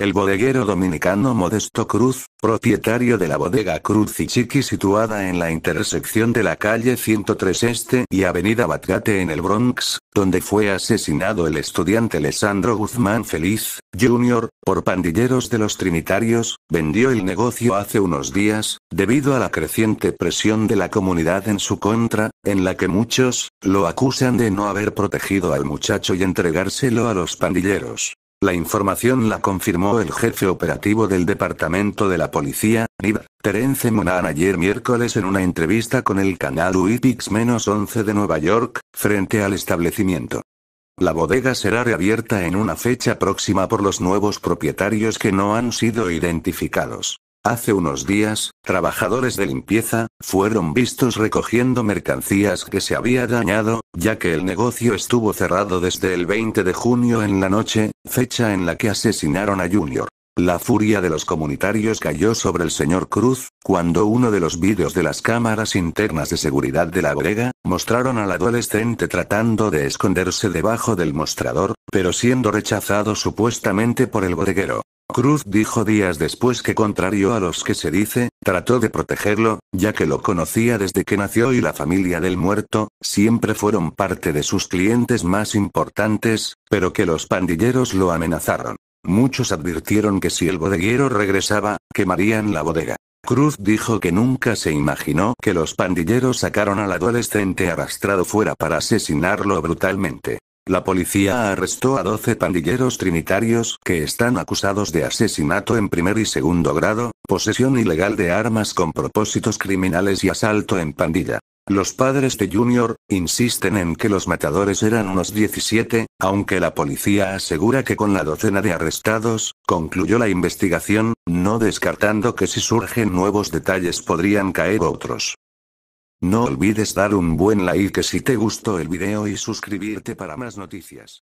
El bodeguero dominicano Modesto Cruz, propietario de la bodega Cruz y Chiqui situada en la intersección de la calle 103 Este y Avenida Batgate en el Bronx, donde fue asesinado el estudiante Alessandro Guzmán Feliz, Jr., por pandilleros de los Trinitarios, vendió el negocio hace unos días, debido a la creciente presión de la comunidad en su contra, en la que muchos, lo acusan de no haber protegido al muchacho y entregárselo a los pandilleros. La información la confirmó el jefe operativo del Departamento de la Policía, Terence Monan ayer miércoles en una entrevista con el canal uipix 11 de Nueva York, frente al establecimiento. La bodega será reabierta en una fecha próxima por los nuevos propietarios que no han sido identificados. Hace unos días, trabajadores de limpieza, fueron vistos recogiendo mercancías que se había dañado, ya que el negocio estuvo cerrado desde el 20 de junio en la noche, fecha en la que asesinaron a Junior. La furia de los comunitarios cayó sobre el señor Cruz, cuando uno de los vídeos de las cámaras internas de seguridad de la bodega, mostraron al adolescente tratando de esconderse debajo del mostrador, pero siendo rechazado supuestamente por el bodeguero. Cruz dijo días después que contrario a los que se dice, trató de protegerlo, ya que lo conocía desde que nació y la familia del muerto, siempre fueron parte de sus clientes más importantes, pero que los pandilleros lo amenazaron. Muchos advirtieron que si el bodeguero regresaba, quemarían la bodega. Cruz dijo que nunca se imaginó que los pandilleros sacaron al adolescente arrastrado fuera para asesinarlo brutalmente. La policía arrestó a 12 pandilleros trinitarios que están acusados de asesinato en primer y segundo grado, posesión ilegal de armas con propósitos criminales y asalto en pandilla. Los padres de Junior insisten en que los matadores eran unos 17, aunque la policía asegura que con la docena de arrestados, concluyó la investigación, no descartando que si surgen nuevos detalles podrían caer otros. No olvides dar un buen like si te gustó el video y suscribirte para más noticias.